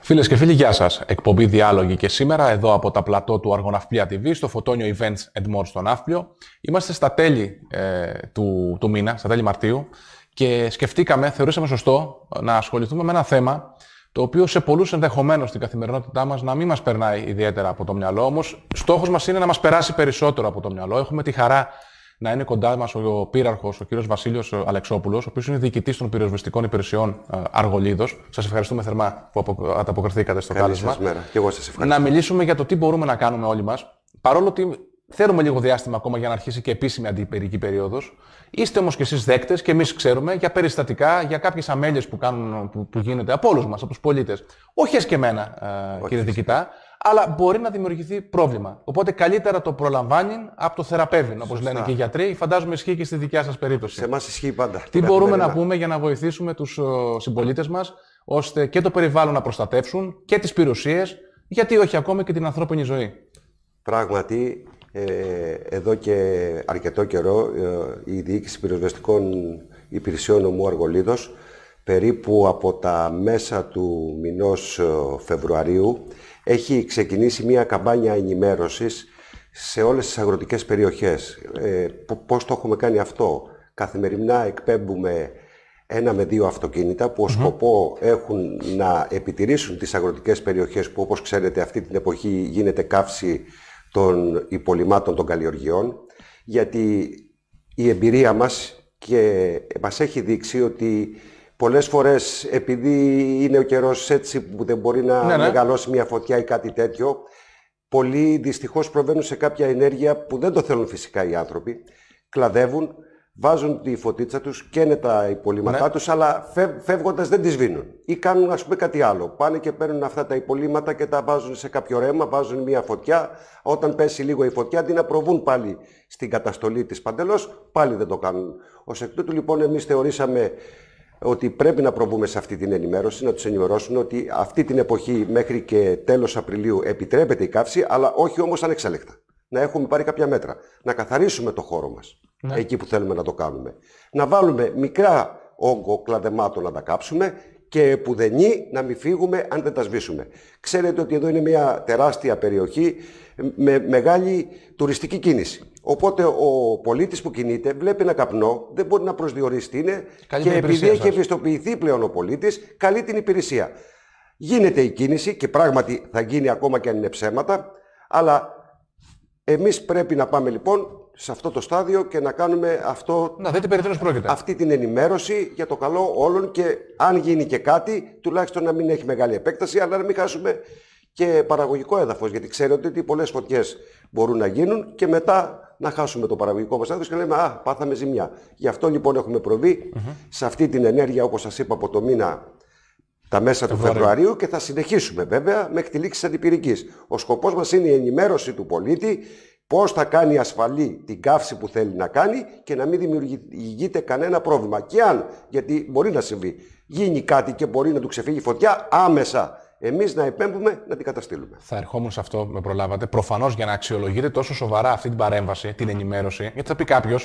Φίλες και φίλοι, γεια σας. Εκπομπή Διάλογοι και σήμερα εδώ από τα πλατό του Αργοναυπλία TV στο Φωτόνιο Events and More στον Ναύπλιο. Είμαστε στα τέλη ε, του, του μήνα, στα τέλη Μαρτίου και σκεφτήκαμε, θεωρήσαμε σωστό να ασχοληθούμε με ένα θέμα το οποίο σε πολλούς ενδεχομένως στην καθημερινότητά μας να μην μας περνάει ιδιαίτερα από το μυαλό. Όμως, στόχος μας είναι να μας περάσει περισσότερο από το μυαλό. Έχουμε τη χαρά να είναι κοντά μας ο πύραρχο, ο κύριος Βασίλειος Αλεξόπουλος, ο οποίος είναι διοικητής των πυροσβεστικών υπηρεσιών ε, Αργολίδος. Σας ευχαριστούμε θερμά που ε, ανταποκριθήκατε στο Καλή κάλεσμα. Σας μέρα. Και εγώ σας ευχαριστώ. Να μιλήσουμε για το τι μπορούμε να κάνουμε όλοι μας. Παρόλο ότι Θέλουμε λίγο διάστημα ακόμα για να αρχίσει και επίσημη αντιπερική περίοδος. Είστε όμως και εσείς δέκτες και εμείς ξέρουμε για περιστατικά, για κάποιες αμέλειες που, κάνουν, που, που γίνεται από όλους μας, από τους πολίτες. Όχι και εμένα, ε, κύριε Δικητά, αλλά μπορεί να δημιουργηθεί πρόβλημα. Οπότε καλύτερα το προλαμβάνει από το θεραπεύει, όπως λένε και οι γιατροί. Φαντάζομαι ισχύει και στη δικιά σας περίπτωση. Σε εμάς ισχύει πάντα. Τι μπορούμε να πούμε για να βοηθήσουμε τους συμπολίτες μας, ώστε και το περιβάλλον να προστατεύσουν και τις περιουσίε, γιατί όχι ακόμη και την ανθρώπινη ζωή. Πράγματι, ε, εδώ και αρκετό καιρό ε, η Διοίκηση Πυροσβεστικών Υπηρεσιών Ομού Αργολίδος περίπου από τα μέσα του μηνός ε, Φεβρουαρίου έχει ξεκινήσει μια καμπάνια ενημέρωσης σε όλες τις αγροτικές περιοχές. Ε, πώς το έχουμε κάνει αυτό. Καθημερινά εκπέμπουμε ένα με δύο αυτοκίνητα που ως σκοπό έχουν να επιτηρήσουν τις αγροτικές περιοχές που όπως ξέρετε αυτή την εποχή γίνεται καύση των υπολοιμάτων των καλλιεργειών, γιατί η εμπειρία μας και μας έχει δείξει ότι πολλές φορές επειδή είναι ο καιρός έτσι που δεν μπορεί να ναι, ναι. μεγαλώσει μια φωτιά ή κάτι τέτοιο, πολλοί δυστυχώς προβαίνουν σε κάποια ενέργεια που δεν το θέλουν φυσικά οι άνθρωποι, κλαδεύουν βάζουν τη φωτίτσα τους, καίνε τα υπολείμματά ναι. τους, αλλά φεύγοντας δεν τις σβήνουν. Ή κάνουν ας πούμε κάτι άλλο. Πάνε και παίρνουν αυτά τα υπολείμματα και τα βάζουν σε κάποιο ρέμα, βάζουν μια φωτιά. Όταν πέσει λίγο η φωτιά, αντί να προβούν πάλι στην καταστολή της παντελώς, πάλι δεν το κάνουν. Ως εκ τούτου λοιπόν εμείς θεωρήσαμε ότι πρέπει να προβούμε σε αυτή την ενημέρωση, να τους ενημερώσουν ότι αυτή την εποχή μέχρι και τέλος Απριλίου επιτρέπεται η καύση, αλλά όχι όμως ανεξέλεκτα να έχουμε πάρει κάποια μέτρα. Να καθαρίσουμε το χώρο μας ναι. εκεί που θέλουμε να το κάνουμε. Να βάλουμε μικρά όγκο κλαδεμάτων να τα κάψουμε και που να μην φύγουμε αν δεν τα σβήσουμε. Ξέρετε ότι εδώ είναι μια τεράστια περιοχή με μεγάλη τουριστική κίνηση. Οπότε ο πολίτης που κινείται βλέπει ένα καπνό, δεν μπορεί να προσδιορίσει τι είναι και επειδή έχει ευαισθητοποιηθεί πλέον ο πολίτης, καλεί την υπηρεσία. Γίνεται η κίνηση και πράγματι θα γίνει ακόμα και αν είναι ψέματα, αλλά εμείς πρέπει να πάμε λοιπόν σε αυτό το στάδιο και να κάνουμε αυτό, να, αυτή την ενημέρωση για το καλό όλων και αν γίνει και κάτι, τουλάχιστον να μην έχει μεγάλη επέκταση, αλλά να μην χάσουμε και παραγωγικό έδαφος, Γιατί ξέρετε ότι πολλές φωτιές μπορούν να γίνουν και μετά να χάσουμε το παραγωγικό μας έδαφος και λέμε Α, πάθαμε ζημιά. Γι' αυτό λοιπόν έχουμε σε αυτή την ενέργεια, όπως σας είπα από το μήνα τα μέσα του Φεβρουαρίου. και θα συνεχίσουμε βέβαια με τη λήξη Ο σκοπός μας είναι η ενημέρωση του πολίτη πώς θα κάνει ασφαλή την καύση που θέλει να κάνει και να μην δημιουργείται κανένα πρόβλημα. Και αν, γιατί μπορεί να συμβεί, γίνει κάτι και μπορεί να του ξεφύγει φωτιά άμεσα. Εμείς να επέμπουμε να την καταστήλουμε. Θα ερχόμουν σε αυτό, με προλάβατε. Προφανώς για να αξιολογείτε τόσο σοβαρά αυτή την παρέμβαση, την ενημέρωση, γιατί θα πει κάποιος,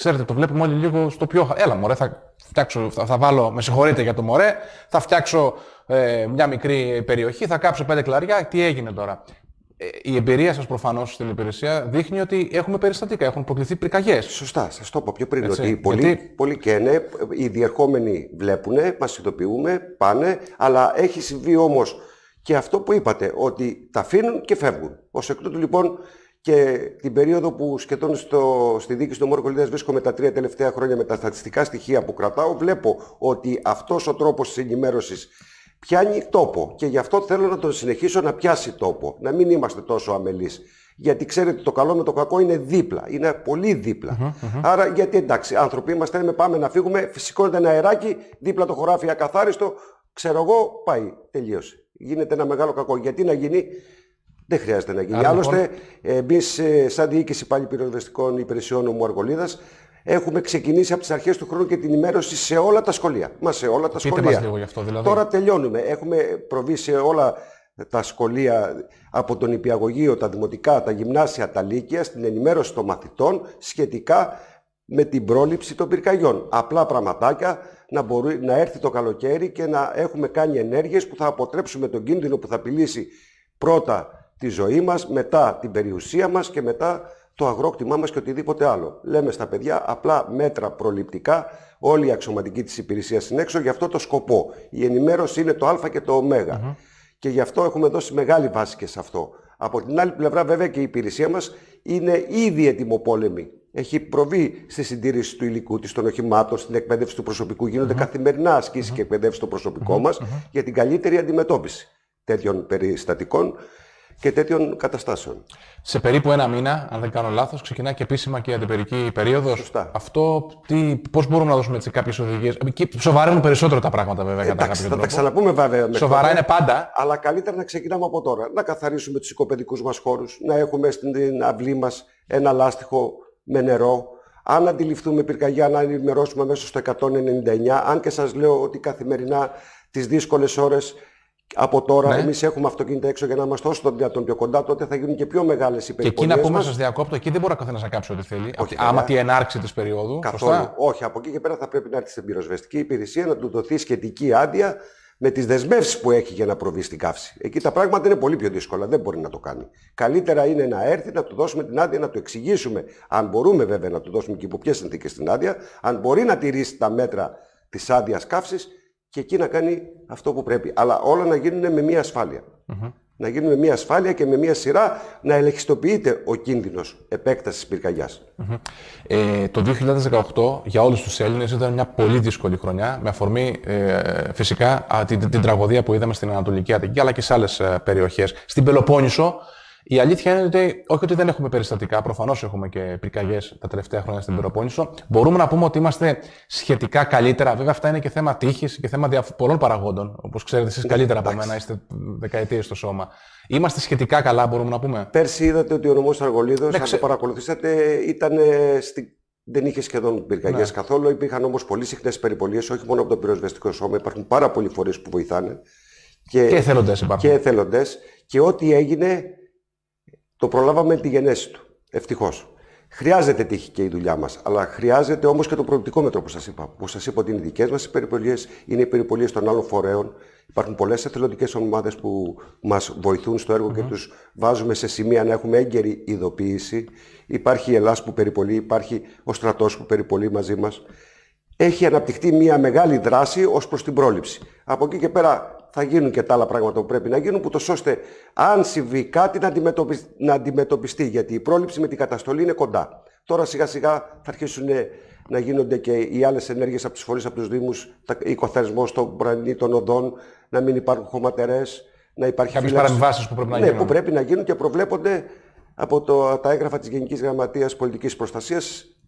Ξέρετε, το βλέπουμε όλοι λίγο στο πιο. Έλα, μωρέ, θα, φτιάξω, θα, βάλω. Με συγχωρείτε για το μωρέ. Θα φτιάξω ε, μια μικρή περιοχή, θα κάψω πέντε κλαριά. Τι έγινε τώρα. Ε, η εμπειρία σας προφανώς στην υπηρεσία δείχνει ότι έχουμε περιστατικά, έχουν προκληθεί πυρκαγιές. Σωστά, σας το είπα πιο πριν. ότι πολλοί, γιατί... πολλοί καίνε, οι διερχόμενοι βλέπουν, μας ειδοποιούμε, πάνε, αλλά έχει συμβεί όμως και αυτό που είπατε, ότι τα αφήνουν και φεύγουν. Ως εκ τούτου λοιπόν και την περίοδο που σχεδόν στο, στη δίκη του Μόρκο Λιδέα βρίσκομαι τα τρία τελευταία χρόνια με τα στατιστικά στοιχεία που κρατάω, βλέπω ότι αυτός ο τρόπος της ενημέρωσης πιάνει τόπο. Και γι' αυτό θέλω να τον συνεχίσω να πιάσει τόπο. Να μην είμαστε τόσο αμελείς Γιατί ξέρετε, το καλό με το κακό είναι δίπλα. Είναι πολύ Άρα, γιατί εντάξει, άνθρωποι είμαστε, λέμε πάμε να φύγουμε. σηκώνεται ένα αεράκι, δίπλα το χωράφι ακαθάριστο. Ξέρω εγώ, πάει. Τελείωσε. Γίνεται ένα μεγάλο κακό. Γιατί να γίνει δεν χρειάζεται να γίνει. Άρα, Άλλωστε, λοιπόν- ε, εμείς, ε, σαν διοίκηση πάλι πυροδεστικών υπηρεσιών ο Αργολίδας, έχουμε ξεκινήσει από τις αρχές του χρόνου και την ενημέρωση σε όλα τα σχολεία. Μα σε όλα τα Πείτε σχολεία. Μας λίγο γι αυτό, δηλαδή. Τώρα τελειώνουμε. Έχουμε προβεί σε όλα τα σχολεία από τον Υπηαγωγείο, τα Δημοτικά, τα Γυμνάσια, τα Λύκεια, στην ενημέρωση των μαθητών σχετικά με την πρόληψη των πυρκαγιών. Απλά πραγματάκια να, μπορεί, να έρθει το καλοκαίρι και να έχουμε κάνει ενέργειες που θα αποτρέψουμε τον κίνδυνο που θα απειλήσει πρώτα τη ζωή μας, μετά την περιουσία μας και μετά το αγρόκτημά μας και οτιδήποτε άλλο. Λέμε στα παιδιά απλά μέτρα προληπτικά, όλη η αξιωματική της υπηρεσίας είναι έξω, γι' αυτό το σκοπό. Η ενημέρωση είναι το α και το ω. Και γι' αυτό έχουμε δώσει μεγάλη βάση και σε αυτό. Από την άλλη πλευρά βέβαια και η υπηρεσία μας είναι ήδη ετοιμοπόλεμη. Έχει προβεί στη συντήρηση του υλικού της, των οχημάτων, στην εκπαίδευση του προσωπικού. καθημερινά και εκπαιδεύσεις στο προσωπικό μα για την καλύτερη αντιμετώπιση τέτοιων περιστατικών και τέτοιων καταστάσεων. Σε περίπου ένα μήνα, αν δεν κάνω λάθος, ξεκινά και επίσημα και η αντιπερική περίοδος. Σωστά. Αυτό πώς μπορούμε να δώσουμε κάποιες οδηγίες. Σοβαραίνουν περισσότερο τα πράγματα βέβαια. Κατά Εντάξει, θα τα ξαναπούμε βέβαια. Σοβαρά είναι πάντα. Αλλά καλύτερα να ξεκινάμε από τώρα. Να καθαρίσουμε τους οικοπαιδικούς μας χώρους, να έχουμε στην αυλή μας ένα λάστιχο με νερό. Αν αντιληφθούμε πυρκαγιά, να ενημερώσουμε μέσα στο 199. Αν και σας λέω ότι καθημερινά τις δύσκολες ώρες από τώρα ναι. εμείς έχουμε αυτοκίνητα έξω για να μας όσο τον δυνατόν πιο κοντά, τότε θα γίνουν και πιο μεγάλες οι περιπτώσει. Και εκεί να πούμε, σας διακόπτω, εκεί δεν μπορεί ο καθένας να κάψει ό,τι θέλει. Όχι, άμα τη ενάρξη της περίοδου. Καθόλου. Σωστά. Όχι, από εκεί και πέρα θα πρέπει να έρθει στην πυροσβεστική υπηρεσία να του δοθεί σχετική άδεια με τις δεσμεύσεις που έχει για να προβεί στην καύση. Εκεί τα πράγματα είναι πολύ πιο δύσκολα, δεν μπορεί να το κάνει. Καλύτερα είναι να έρθει, να του δώσουμε την άδεια, να του εξηγήσουμε, αν μπορούμε βέβαια να του δώσουμε και υπό ποιες συνθήκες την άδεια, αν μπορεί να τηρήσει τα μέτρα της άδειας καύσης και εκεί να κάνει αυτό που πρέπει. Αλλά όλα να γίνουν με μια ασφαλεια Να γίνουν με μια ασφάλεια και με μια σειρά να ελεγχιστοποιείται ο κίνδυνος επέκτασης Ε, το 2018 για όλους τους Έλληνες ήταν μια πολύ δύσκολη χρονιά, με αφορμή ε, φυσικά την, την τραγωδία που είδαμε στην Ανατολική Αττική αλλά και σε άλλες περιοχές. Στην Πελοπόννησο η αλήθεια είναι ότι όχι ότι δεν έχουμε περιστατικά, προφανώς έχουμε και πυρκαγιές τα τελευταία χρόνια στην Περοπόννησο. Μπορούμε να πούμε ότι είμαστε σχετικά καλύτερα. Βέβαια, αυτά είναι και θέμα τύχης και θέμα πολλών παραγόντων. Όπως ξέρετε, εσείς ε, καλύτερα από μένα, είστε δεκαετίες στο σώμα. Είμαστε σχετικά καλά, μπορούμε να πούμε. Πέρσι είδατε ότι ο νομός Αργολίδος, ναι, αν το παρακολουθήσατε, ήταν ε, στην δεν είχε σχεδόν πυρκαγιές ναι. καθόλου. Υπήρχαν όμως πολύ συχνές περιπολίες, όχι μόνο από το πυροσβεστικό σώμα. Υπάρχουν πάρα πολλοί φορείς που βοηθάνε. Και, και εθελοντές Και, και ό,τι έγινε το προλάβαμε τη γενέση του. Ευτυχώς. Χρειάζεται τύχη και η δουλειά μας, αλλά χρειάζεται όμως και το προοπτικό μέτρο που σας είπα. Που σας είπα ότι είναι οι δικές μας οι περιπολίες, είναι οι περιπολίες των άλλων φορέων. Υπάρχουν πολλές εθελοντικές ομάδες που μας βοηθούν στο εργο mm-hmm. και τους βάζουμε σε σημεία να έχουμε έγκαιρη ειδοποίηση. Υπάρχει η Ελλάδα που περιπολεί, υπάρχει ο στρατός που περιπολεί μαζί μας. Έχει αναπτυχθεί μια μεγάλη δράση ως προς την πρόληψη. Από εκεί και πέρα θα γίνουν και τα άλλα πράγματα που πρέπει να γίνουν, που το ώστε αν συμβεί κάτι να, αντιμετωπι... να αντιμετωπιστεί. Γιατί η πρόληψη με την καταστολή είναι κοντά. Τώρα σιγά σιγά θα αρχίσουν ε, να γίνονται και οι άλλες ενέργειες από τις φορεί, από τους Δήμους, οικοθεσμό των πρωινή των οδών, να μην υπάρχουν χωματερές, να υπάρχει. Κάποιες παρεμβάσεις που πρέπει να ναι, γίνουν. Ναι, που πρέπει να γίνουν και προβλέπονται από το, τα έγγραφα της Γενικής Γραμματείας Πολιτικής Προστασίας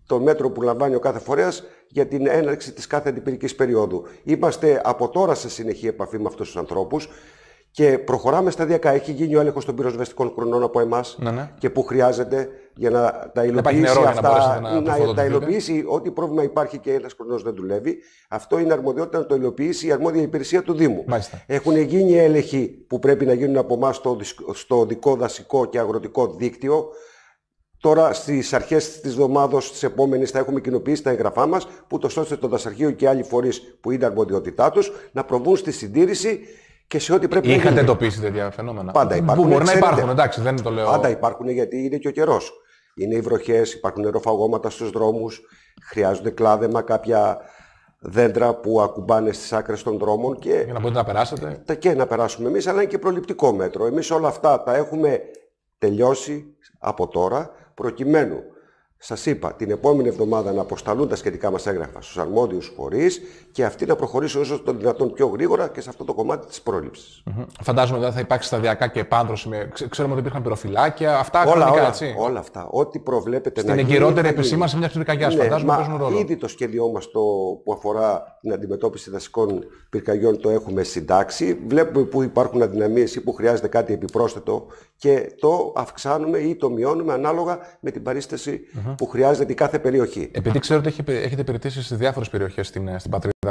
το μέτρο που λαμβάνει ο κάθε φορέας για την έναρξη της κάθε αντιπυρικής περίοδου. Είμαστε από τώρα σε συνεχή επαφή με αυτούς τους ανθρώπους και προχωράμε σταδιακά. Έχει γίνει ο έλεγχος των πυροσβεστικών χρονών από εμάς ναι, ναι. και που χρειάζεται για να τα υλοποιήσει αυτά. Να, να, τα υλοποιήσει ό,τι πρόβλημα υπάρχει και ένας χρονός δεν δουλεύει. Αυτό είναι αρμοδιότητα να το υλοποιήσει η αρμόδια υπηρεσία του Δήμου. Έχουν γίνει έλεγχοι που πρέπει να γίνουν από εμάς στο, στο δικό δασικό και αγροτικό δίκτυο. Τώρα στις αρχές της εβδομάδα της επόμενης θα έχουμε κοινοποιήσει τα εγγραφά μας, το ώστε το δασαρχείο και άλλοι φορείς που είναι αρμοδιότητά τους να προβούν στη συντήρηση και σε ό,τι πρέπει να γίνει. εντοπίσει τέτοια φαινόμενα. Πάντα υπάρχουν. Που μπορεί να υπάρχουν, εντάξει, δεν το λέω. Πάντα υπάρχουν γιατί είναι και ο καιρός. Είναι οι βροχές, υπάρχουν νεροφαγώματα στους δρόμους, χρειάζονται κλάδεμα κάποια δέντρα που ακουμπάνε στις άκρες των δρόμων. Και... Για να μπορείτε να περάσετε. Και να περάσουμε εμείς, αλλά είναι και προληπτικό μέτρο. Εμείς όλα αυτά τα έχουμε τελειώσει από τώρα προκειμένου Σας είπα την επόμενη εβδομάδα να αποσταλούν τα σχετικά μας έγγραφα στους αρμόδιους φορείς και αυτοί να προχωρήσουν όσο το δυνατόν πιο γρήγορα και σε αυτό το κομμάτι της πρόληψης. Mm-hmm. Φαντάζομαι ότι θα υπάρξει σταδιακά και επάνδρωση. Με... Ξέρουμε ότι υπήρχαν πυροφυλάκια. Αυτά όλα, χρονικά, όλα, έτσι. όλα αυτά. Ό,τι προβλέπετε Στην να γίνει. Στην εγκυρότερη επισήμανση μια πυρκαγιά. Ναι, φαντάζομαι παίζουν ρόλο. Ήδη το σχέδιό μας που αφορά την αντιμετώπιση δασικών πυρκαγιών το έχουμε συντάξει. Βλέπουμε που υπάρχουν αδυναμίες ή που χρειάζεται κάτι επιπρόσθετο και το αυξάνουμε ή το μειώνουμε ανάλογα με την παρισταση που χρειάζεται η κάθε περιοχή. Επειδή ξέρω ότι έχετε περιτήσει σε διάφορες περιοχές στην, στην πατρίδα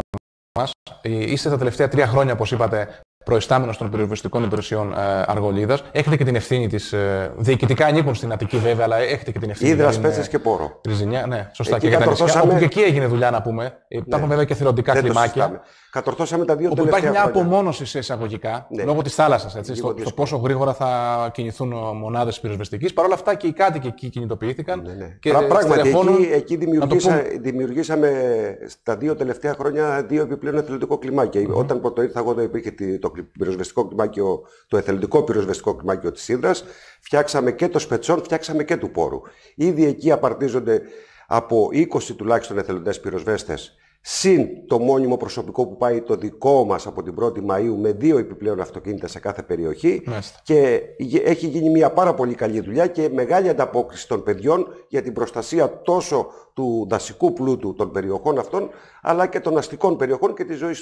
μας, ε, είστε τα τελευταία τρία χρόνια, όπως είπατε, προϊστάμενος των περιοριστικών υπηρεσιών ε, Αργολίδας. Έχετε και την ευθύνη της. Ε, διοικητικά ανήκουν στην Αττική βέβαια, αλλά έχετε και την ευθύνη. Ήδρα, Πέτσε ε, και Πόρο. Ριζινιά, ναι, σωστά. Εκεί και για κατορθώσαμε... Όπου και εκεί έγινε δουλειά, να πούμε. Υπάρχουν ε, ναι. βέβαια και θηροντικά κλιμάκια. Κατορθώσαμε τα δύο τελευταία. Υπάρχει μια χρόνια. απομόνωση σε εισαγωγικά ναι. λόγω της θάλασσας. Στο, στο πόσο γρήγορα θα κινηθούν μονάδες πυροσβεστικής. Παρ' όλα αυτά και οι κάτοικοι εκεί κινητοποιήθηκαν. Ναι, ναι. Και πράγματι, εκεί, εκεί δημιουργήσα, δημιουργήσαμε στα δύο τελευταία χρόνια δύο επιπλέον αθλητικό κλιμάκια. Όταν πρώτο ήρθα εγώ, δεν υπήρχε το πυροσβεστικό κλιμάκιο, το εθελοντικό πυροσβεστικό κλιμάκιο της Ήδρας, φτιάξαμε και το Σπετσόν, φτιάξαμε και του Πόρου. Ήδη εκεί απαρτίζονται από 20 τουλάχιστον εθελοντές πυροσβέστες, συν το μόνιμο προσωπικό που πάει το δικό μας από την 1η Μαου με δύο επιπλέον αυτοκίνητα σε κάθε περιοχή. Και έχει γίνει μια πάρα πολύ καλή δουλειά και μεγάλη ανταπόκριση των παιδιών για την προστασία τόσο του δασικού πλούτου των περιοχών αυτών, αλλά και των αστικών περιοχών και της ζωής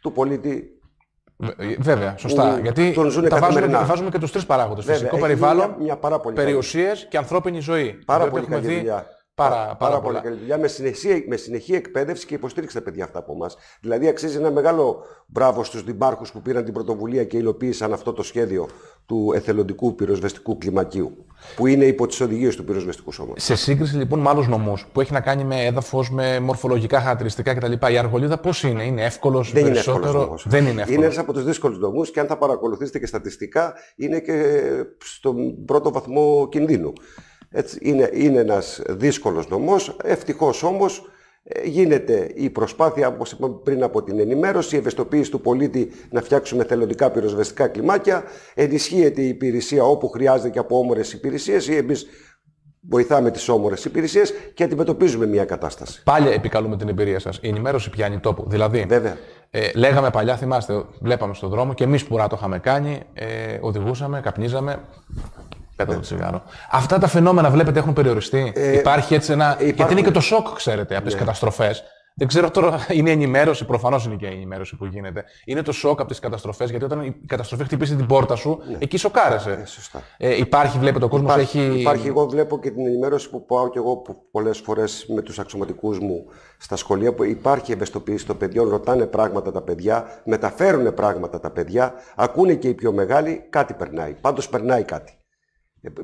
του πολίτη ε, βέβαια, σωστά. γιατί τα βάζουμε, και τους τρεις παράγοντες. Φυσικό περιβάλλον, περιουσίες και ανθρώπινη ζωή. Πάρα πολύ καλή δουλειά. Πάρα, πάρα, πάρα πολύ καλή δουλειά. Με συνεχή, με συνεχή εκπαίδευση και υποστήριξη τα παιδιά αυτά από εμάς. Δηλαδή, αξίζει ένα μεγάλο μπράβο στους δημάρχου που πήραν την πρωτοβουλία και υλοποίησαν αυτό το σχέδιο του εθελοντικού πυροσβεστικού κλιμακίου, που είναι υπό τις οδηγίες του πυροσβεστικού σώματος. Σε σύγκριση λοιπόν με άλλους νομούς που έχει να κάνει με έδαφος, με μορφολογικά χαρακτηριστικά κτλ., η αργολίδα πώς είναι, είναι εύκολος, δεν εύκολος Δεν είναι εύκολος. Είναι ένας από τους δύσκολους νομούς και αν θα παρακολουθήσετε και στατιστικά, είναι και στον πρώτο βαθμό κινδύνου. Έτσι, είναι, είναι ένας δύσκολος νομός, ευτυχώς όμως ε, γίνεται η προσπάθεια, όπως είπαμε πριν από την ενημέρωση, η ευαισθητοποίηση του πολίτη να φτιάξουμε θελοντικά πυροσβεστικά κλιμάκια, ενισχύεται η υπηρεσία όπου χρειάζεται και από όμορες υπηρεσίες ή εμείς βοηθάμε τις όμορες υπηρεσίες και αντιμετωπίζουμε μια κατάσταση. Πάλι επικαλούμε την εμπειρία σας. Η ενημέρωση πιάνει τόπο. Δηλαδή, Βέβαια. Ε, λέγαμε παλιά, θυμάστε, βλέπαμε στον δρόμο και εμείς που το είχαμε κάνει, ε, οδηγούσαμε, καπνίζαμε. Αυτά τα φαινόμενα βλέπετε έχουν περιοριστεί. Ε, Υπάρχει έτσι ένα. Υπάρχουν... Γιατί είναι και το σοκ, ξέρετε, από τις yeah. Ναι. καταστροφές. Δεν ξέρω τώρα, είναι η ενημέρωση, προφανώς είναι και η ενημέρωση που γίνεται. Είναι το σοκ από τις καταστροφές, γιατί όταν η καταστροφή χτυπήσει την πόρτα σου, ναι. εκεί σοκάρεσαι. Ε, σωστά. Ε, υπάρχει, βλέπετε, ο κόσμος έχει. Υπάρχει, εγώ βλέπω και την ενημέρωση που πάω και εγώ πολλές φορές με τους αξιωματικούς μου στα σχολεία, που υπάρχει ευαισθητοποίηση των παιδιών, ρωτάνε πράγματα τα παιδιά, μεταφέρουν πράγματα τα παιδιά, ακούνε και οι πιο μεγάλοι, κάτι περνάει. Πάντως περνάει κάτι.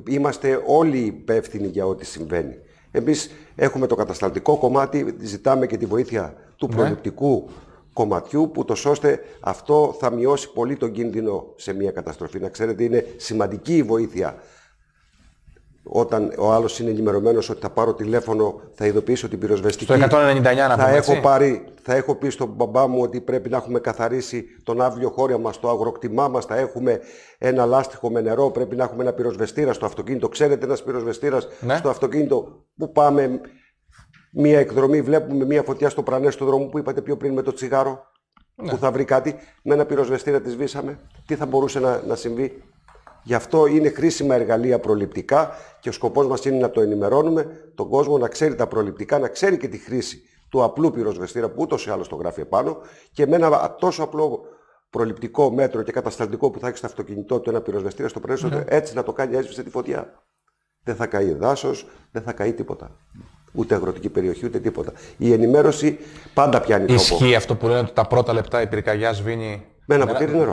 Είμαστε όλοι υπεύθυνοι για ό,τι συμβαίνει. Εμείς έχουμε το κατασταλτικό κομμάτι, ζητάμε και τη βοήθεια του ναι. προληπτικού κομματιού, που το ώστε αυτό θα μειώσει πολύ τον κίνδυνο σε μια καταστροφή. Να ξέρετε, είναι σημαντική η βοήθεια όταν ο άλλος είναι ενημερωμένος ότι θα πάρω τηλέφωνο, θα ειδοποιήσω την πυροσβεστική. Το 199 να θα έχω πάρει, Θα έχω πει στον μπαμπά μου ότι πρέπει να έχουμε καθαρίσει τον αύριο χώρο μας, το αγροκτημά μας, θα έχουμε ένα λάστιχο με νερό, πρέπει να έχουμε ένα πυροσβεστήρα στο αυτοκίνητο. Ξέρετε, ένας πυροσβεστήρας ναι. στο αυτοκίνητο που πάμε μία εκδρομή, βλέπουμε μία φωτιά στο πρανέ του δρόμου που είπατε πιο πριν με το τσιγάρο. Ναι. Που θα βρει κάτι, με ένα πυροσβεστήρα τη βήσαμε. Τι θα μπορούσε να, να συμβεί, Γι' αυτό είναι χρήσιμα εργαλεία προληπτικά και ο σκοπός μας είναι να το ενημερώνουμε, τον κόσμο να ξέρει τα προληπτικά, να ξέρει και τη χρήση του απλού πυροσβεστήρα που ούτως ή άλλως το γράφει επάνω και με ένα τόσο απλό προληπτικό μέτρο και κατασταλτικό που θα έχεις στο αυτοκινητό του ένα πυροσβεστήρα στο πρέσο, ναι. έτσι να το κάνει έσβησε τη φωτιά. Δεν θα καεί δάσο, δεν θα καεί τίποτα. Ούτε αγροτική περιοχή, ούτε τίποτα. Η ενημέρωση πάντα πιάνει τόπο. Ισχύει αυτό που λένε ότι τα πρώτα λεπτά η πυρκαγιά σβήνει με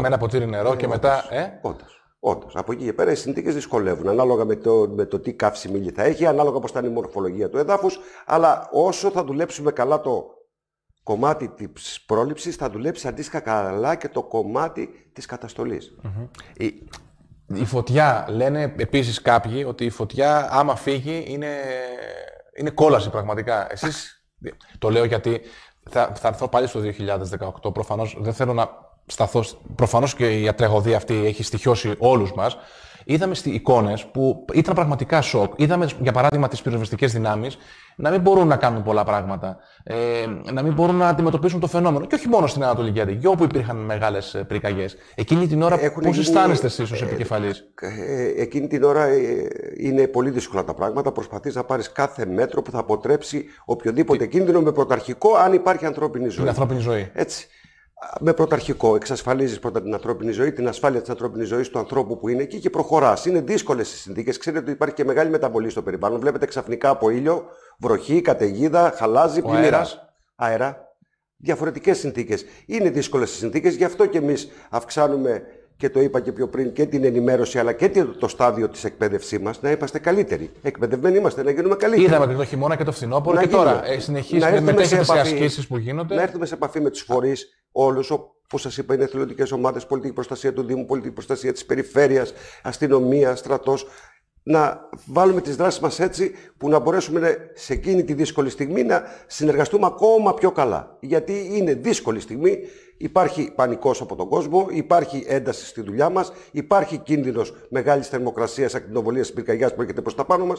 ένα ποτήρι νερό, ε, και μετά. Ε? Όντας. Όντως. Από εκεί και πέρα οι συνθήκες δυσκολεύουν. Ανάλογα με το, με το τι καύσιμη ύλη θα έχει, ανάλογα πώς θα είναι η μορφολογία του εδάφους. Αλλά όσο θα δουλέψουμε καλά το κομμάτι της πρόληψης, θα δουλέψει αντίστοιχα καλά και το κομμάτι της καταστολη mm mm-hmm. η, φωτιά, λένε επίσης κάποιοι, ότι η φωτιά, άμα φύγει, είναι, είναι κόλαση πραγματικά. Εσείς, Το λέω γιατί θα, θα έρθω πάλι στο 2018. Προφανώς δεν θέλω να σταθώς. Προφανώς και η τραγωδία αυτή έχει στοιχειώσει όλους μας. Είδαμε εικόνες που ήταν πραγματικά σοκ. Είδαμε, για παράδειγμα, τις πυροσβεστικές δυνάμεις να μην μπορούν να κάνουν πολλά πράγματα. Ε, να μην μπορούν να αντιμετωπίσουν το φαινόμενο. Και όχι μόνο στην Ανατολική Αττική, όπου υπήρχαν μεγάλες πυρκαγιές. Εκείνη την ώρα, πώ αισθάνεστε εσείς ως ε, επικεφαλής. Ε, ε, εκείνη την ώρα είναι πολύ δύσκολα τα πράγματα. Προσπαθείς να πάρεις κάθε μέτρο που θα αποτρέψει οποιοδήποτε κίνδυνο με πρωταρχικό, αν υπάρχει ανθρώπινη ζωή. ανθρώπινη ζωή. Έτσι με πρωταρχικό. Εξασφαλίζεις πρώτα την ανθρώπινη ζωή, την ασφάλεια της ανθρώπινης ζωής του ανθρώπου που είναι εκεί και προχωράς. Είναι δύσκολες οι συνθήκες. Ξέρετε ότι υπάρχει και μεγάλη μεταβολή στο περιβάλλον. Βλέπετε ξαφνικά από ήλιο, βροχή, καταιγίδα, χαλάζει, πλημμύρα. Αέρας. Διαφορετικές συνθήκες. Είναι δύσκολες οι συνθήκες, γι' αυτό και εμείς αυξάνουμε και το είπα και πιο πριν και την ενημέρωση αλλά και το στάδιο της εκπαίδευσή μας να είμαστε καλύτεροι. Εκπαιδευμένοι είμαστε, να γίνουμε καλύτεροι. Είδαμε και το χειμώνα και το φθινόπωρο και τώρα. Ε, συνεχίζουμε με τι ασκήσεις που γίνονται. Να έρθουμε σε επαφή με τους φορείς όλους, όπω σας είπα, είναι εθελοντικές ομάδες, πολιτική προστασία του Δήμου, πολιτική προστασία της περιφέρειας, αστυνομία, στρατός. Να βάλουμε τις δράσεις μας έτσι που να μπορέσουμε σε εκείνη τη δύσκολη στιγμή να συνεργαστούμε ακόμα πιο καλά. Γιατί είναι δύσκολη στιγμή Υπάρχει πανικός από τον κόσμο, υπάρχει ένταση στη δουλειά μας, υπάρχει κίνδυνος μεγάλης θερμοκρασίας, ακτινοβολίας πυρκαγιάς που έρχεται προς τα πάνω μας.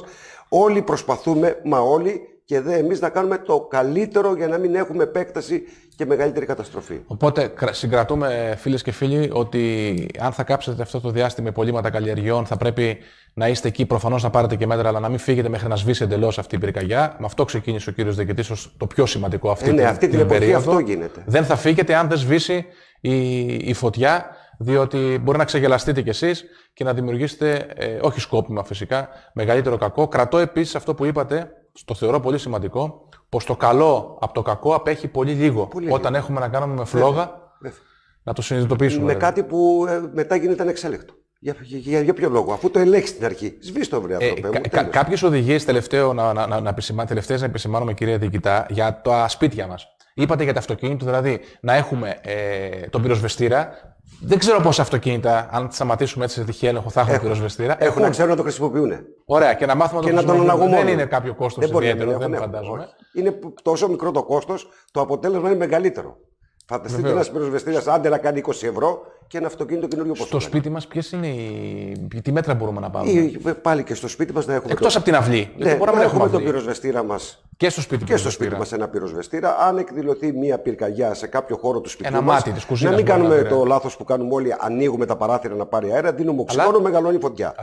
Όλοι προσπαθούμε, μα όλοι και δε εμείς να κάνουμε το καλύτερο για να μην έχουμε επέκταση και μεγαλύτερη καταστροφή. Οπότε συγκρατούμε φίλες και φίλοι ότι αν θα κάψετε αυτό το διάστημα υπολείμματα καλλιεργειών θα πρέπει να είστε εκεί προφανώς να πάρετε και μέτρα αλλά να μην φύγετε μέχρι να σβήσει εντελώς αυτή η πυρκαγιά. Με αυτό ξεκίνησε ο κύριος Δεκητής ως το πιο σημαντικό αυτή, ε, ναι, την, αυτή την, την εποχή περίοδο. αυτό γίνεται. Δεν θα φύγετε αν δεν σβήσει η, η φωτιά διότι μπορεί να ξεγελαστείτε κι εσείς και να δημιουργήσετε, ε, όχι σκόπιμα φυσικά, μεγαλύτερο κακό. Κρατώ επίσης αυτό που είπατε το θεωρώ πολύ σημαντικό, πως το καλό από το κακό απέχει πολύ λίγο. όταν έχουμε να κάνουμε με φλόγα, να το συνειδητοποιήσουμε. Με κάτι που ε, μετά γίνεται ανεξέλεκτο. Για, για, για, ποιο λόγο, αφού το ελέγχεις στην αρχή. Σβήστε βρε αυτό. Ε, Κάποιες οδηγίες τελευταίε να, να, να, να, επισημά, να επισημάνουμε, κυρία Διοικητά, για τα σπίτια μας. Είπατε για τα αυτοκίνητα, δηλαδή να έχουμε ε, τον πυροσβεστήρα δεν ξέρω πόσα αυτοκίνητα, αν σταματήσουμε έτσι σε τυχαίο έλεγχο, θα έχουν πυροσβεστήρα. Έχουν, να ξέρουν να το χρησιμοποιούν. Ωραία, και να μάθουμε και να το χρησιμοποιούν. Δεν είναι κάποιο κόστος ιδιαίτερο, δεν, δεν ναι, φαντάζομαι. Είναι τόσο μικρό το κόστος, το αποτέλεσμα είναι μεγαλύτερο. Φανταστείτε ένα πυροσβεστήρα, άντε να κάνει 20 ευρώ και ένα αυτοκίνητο καινούριο ποσό. Στο σπίτι μας, ποιες είναι οι. Τι μέτρα μπορούμε να πάρουμε. Ή, ε, πάλι και στο σπίτι μας να έχουμε. Εκτός το... από την αυλή. Ναι, μπορούμε να, έχουμε αυλή. τον πυροσβεστήρα μας. Και στο σπίτι, και σπίτι μας ένα πυροσβεστήρα. Αν εκδηλωθεί μία πυρκαγιά σε κάποιο χώρο του σπιτιού. Ένα μας, μάτι της κουζίνα. Να μην κάνουμε το λάθος που κάνουμε όλοι. Ανοίγουμε τα παράθυρα να πάρει αέρα, δίνουμε οξυγόνο, μεγαλώνει φωτιά.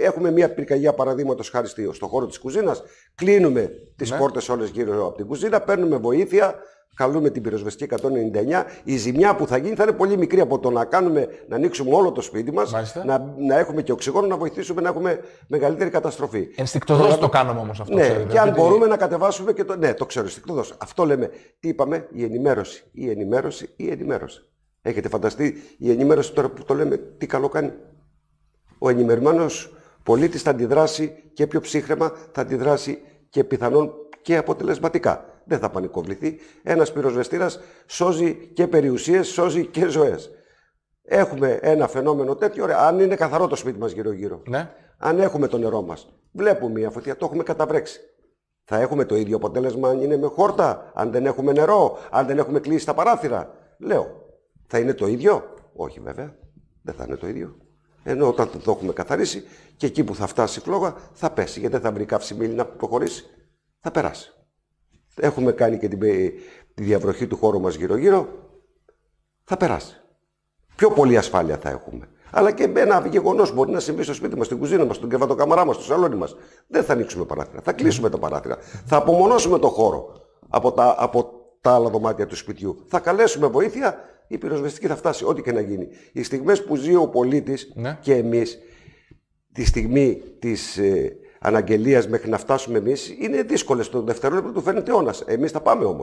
Έχουμε μία πυρκαγιά παραδείγματος χάρη στο χώρο της κουζίνας. Κλείνουμε τις ναι. πόρτες όλες γύρω από την κουζίνα, παίρνουμε βοήθεια Καλούμε την πυροσβεστική 199. Η ζημιά που θα γίνει θα είναι πολύ μικρή από το να κάνουμε να ανοίξουμε όλο το σπίτι μας, να, να έχουμε και οξυγόνο, να βοηθήσουμε να έχουμε μεγαλύτερη καταστροφή. Ενστικτοδό το, κάνουμε όμως αυτό. Ναι, και αν μπορούμε να κατεβάσουμε και το. Ναι, το ξέρω, ενστικτοδό. Αυτό λέμε. Τι είπαμε, η ενημέρωση. Η ενημέρωση, η ενημέρωση. Έχετε φανταστεί η ενημέρωση τώρα που το λέμε, τι καλό κάνει. Ο ενημερωμένο πολίτης θα αντιδράσει και πιο ψύχρεμα, θα αντιδράσει και πιθανόν και αποτελεσματικά δεν θα πανικοβληθεί. Ένας πυροσβεστήρας σώζει και περιουσίες, σώζει και ζωές. Έχουμε ένα φαινόμενο τέτοιο. Ωραία. Αν είναι καθαρό το σπίτι μας γύρω-γύρω, ναι. αν έχουμε το νερό μας, βλέπουμε μια φωτιά, το έχουμε καταβρέξει. Θα έχουμε το ίδιο αποτέλεσμα αν είναι με χόρτα, αν δεν έχουμε νερό, αν δεν έχουμε κλείσει τα παράθυρα. Λέω, θα είναι το ίδιο. Όχι βέβαια, δεν θα είναι το ίδιο. Ενώ όταν το έχουμε καθαρίσει και εκεί που θα φτάσει η φλόγα θα πέσει γιατί θα βρει καύση να προχωρήσει. Θα περάσει έχουμε κάνει και τη διαβροχή του χώρου μας γύρω-γύρω, θα περάσει. Πιο πολύ ασφάλεια θα έχουμε. Αλλά και ένα γεγονός μπορεί να συμβεί στο σπίτι μας, στην κουζίνα μας, στον κρεβατοκαμαρά μας, στο σαλόνι μας. Δεν θα ανοίξουμε παράθυρα. Θα κλείσουμε τα παράθυρα. Θα απομονώσουμε το χώρο από τα, από τα άλλα δωμάτια του σπιτιού. Θα καλέσουμε βοήθεια, η πυροσβεστική θα φτάσει, ό,τι και να γίνει. Οι στιγμές που ζει ο πολίτης ναι. και εμείς, τη στιγμή της ε, αναγγελίας μέχρι να φτάσουμε εμείς είναι δύσκολες. Το δευτερόλεπτο του φαίνεται αιώνας. Εμείς θα πάμε όμως.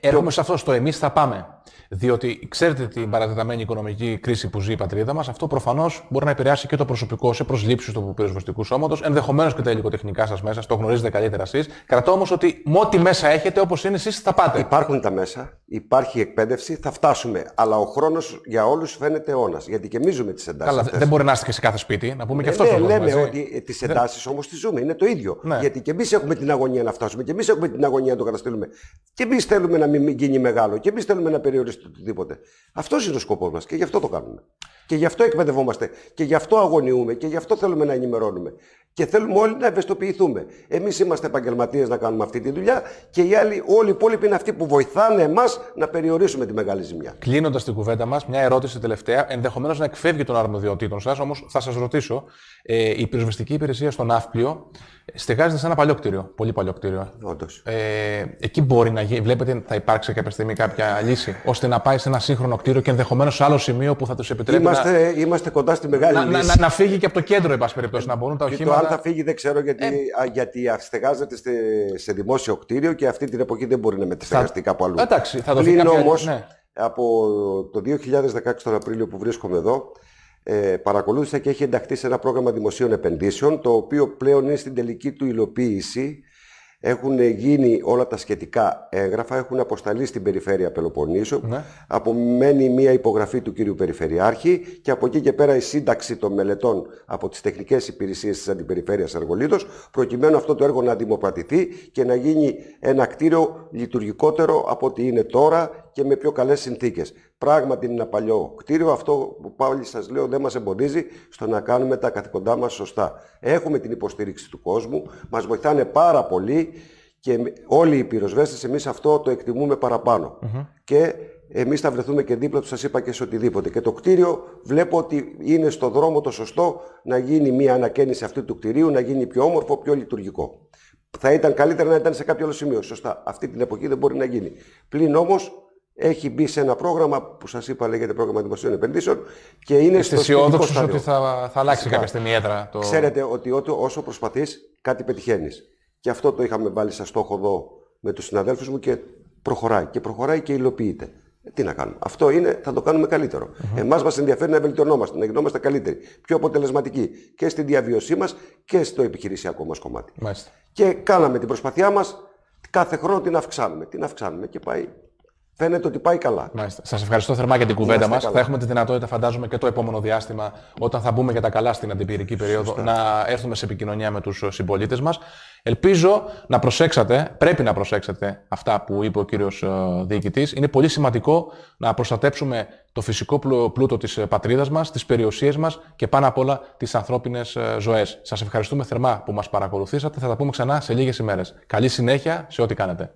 Έρχομαι σε αυτό το εμείς θα πάμε. Διότι ξέρετε την παρατεταμένη οικονομική κρίση που ζει η πατρίδα μας, αυτό προφανώς μπορεί να επηρεάσει και το προσωπικό σε προσλήψεις του πυροσβεστικού σώματος, ενδεχομένως και τα υλικοτεχνικά σας μέσα, το γνωρίζετε καλύτερα εσείς. Κρατώ όμως ότι με ό,τι μέσα έχετε, όπως είναι εσείς, θα πάτε. Υπάρχουν τα μέσα, υπάρχει εκπαίδευση, θα φτάσουμε. Αλλά ο χρόνος για όλους φαίνεται αιώνας. Γιατί και εμεί ζούμε τις εντάσεις. Καλά, δεν μπορεί να είστε και σε κάθε σπίτι, να πούμε ναι, και αυτό. Ναι, ναι, λέμε μαζί. ότι τις εντάσεις όμως τις ζούμε, είναι το ίδιο. Ναι. Γιατί και εμείς έχουμε την αγωνία να φτάσουμε, και εμείς έχουμε την αγωνία να το καταστήλουμε. Και εμείς θέλουμε να μην γίνει μεγάλο, και εμείς θέλουμε να το οτιδήποτε. Αυτός είναι ο σκοπός μας και γι' αυτό το κάνουμε. Και γι' αυτό εκπαιδευόμαστε. Και γι' αυτό αγωνιούμε. Και γι' αυτό θέλουμε να ενημερώνουμε. Και θέλουμε όλοι να ευαισθητοποιηθούμε. Εμείς είμαστε επαγγελματίες να κάνουμε αυτή τη δουλειά και οι άλλοι, όλοι οι υπόλοιποι είναι αυτοί που βοηθάνε εμάς να περιορίσουμε τη μεγάλη ζημιά. Κλείνοντας την κουβέντα μας, μια ερώτηση τελευταία, ενδεχομένως να εκφεύγει των αρμοδιοτήτων σας, όμως θα σας ρωτήσω. Ε, η πυροσβεστική υπηρεσία στο Ναύπλιο ε, στεγάζεται σε ένα παλιό κτίριο. Πολύ παλιό κτίριο. Ε, ε εκεί μπορεί να γίνει, βλέπετε, θα υπάρξει κάποια στιγμή κάποια λύση, ώστε να πάει σε ένα σύγχρονο κτίριο και ενδεχομένως σε άλλο σημείο που θα τους επιτρέπει. Είμαστε, να... είμαστε κοντά στη μεγάλη να, λύση. Να, να, να φύγει και από το κέντρο, εν περιπτώσει, να μπορούν τα οχήματα αν θα φύγει δεν ξέρω γιατί, ε... γιατί σε, δημόσιο κτίριο και αυτή την εποχή δεν μπορεί να μεταστεγαστεί θα... κάπου αλλού. Εντάξει, θα το Πλην όμως, ναι. από το 2016 τον Απρίλιο που βρίσκομαι εδώ, ε, παρακολούθησα και έχει ενταχθεί σε ένα πρόγραμμα δημοσίων επενδύσεων, το οποίο πλέον είναι στην τελική του υλοποίηση έχουν γίνει όλα τα σχετικά έγγραφα, έχουν αποσταλεί στην Περιφέρεια Πελοποννήσου. Ναι. Απομένει μία υπογραφή του κύριου Περιφερειάρχη και από εκεί και πέρα η σύνταξη των μελετών από τις τεχνικές υπηρεσίες της Αντιπεριφέρειας Αργολίδος, προκειμένου αυτό το έργο να δημοπρατηθεί και να γίνει ένα κτίριο λειτουργικότερο από ό,τι είναι τώρα και με πιο καλές συνθήκες. Πράγματι είναι ένα παλιό κτίριο, αυτό που πάλι σας λέω δεν μας εμποδίζει στο να κάνουμε τα καθηκοντά μας σωστά. Έχουμε την υποστήριξη του κόσμου, μας βοηθάνε πάρα πολύ και όλοι οι πυροσβέστες εμείς αυτό το εκτιμούμε Και εμείς θα βρεθούμε και δίπλα τους, σας είπα και σε οτιδήποτε. Και το κτίριο βλέπω ότι είναι στο δρόμο το σωστό να γίνει μια ανακαίνιση αυτού του κτιρίου, να γίνει πιο όμορφο, πιο λειτουργικό. Θα ήταν καλύτερα να ήταν σε κάποιο άλλο σημείο. Σωστά. Αυτή την εποχή δεν μπορεί να γίνει. Πλην όμως έχει μπει σε ένα πρόγραμμα που σας είπα λέγεται πρόγραμμα δημοσίων επενδύσεων και είναι Είστε αισιόδοξο ότι θα, θα αλλάξει κάποια στιγμή η έδρα. Το... Ξέρετε ότι όσο προσπαθείς, κάτι πετυχαίνεις. Και αυτό το είχαμε βάλει σαν στόχο εδώ με τους συναδέλφους μου και προχωράει. Και προχωράει και υλοποιείται. Ε, τι να κάνουμε. Αυτό είναι, θα το κάνουμε καλύτερο. Mm-hmm. Εμάς μας ενδιαφέρει να βελτιωνόμαστε, να γινόμαστε καλύτεροι, πιο αποτελεσματικοί και στη διαβίωσή μας και στο επιχειρησιακό μας κομμάτι. Μάλιστα. Και κάναμε την προσπαθιά μας κάθε χρόνο την αυξάνουμε. Την αυξάνουμε και πάει φαίνεται ότι πάει καλά. Μάλιστα. Σας ευχαριστώ θερμά για την κουβέντα μας. Θα έχουμε τη δυνατότητα, φαντάζομαι, και το επόμενο διάστημα, όταν θα μπούμε για τα καλά στην αντιπυρική περίοδο, να έρθουμε σε επικοινωνία με τους συμπολίτες μας. Ελπίζω να προσέξατε, πρέπει να προσέξετε αυτά που είπε ο κύριος ε, διοικητής. Είναι πολύ σημαντικό να προστατέψουμε το φυσικό πλούτο της ε, πατρίδας μας, τις περιουσίες μας και πάνω απ' όλα τις ανθρώπινες ε, ζωές. Σας ευχαριστούμε θερμά που μας παρακολουθήσατε. Θα τα πούμε ξανά σε λίγες ημέρες. Καλή συνέχεια σε ό,τι κάνετε.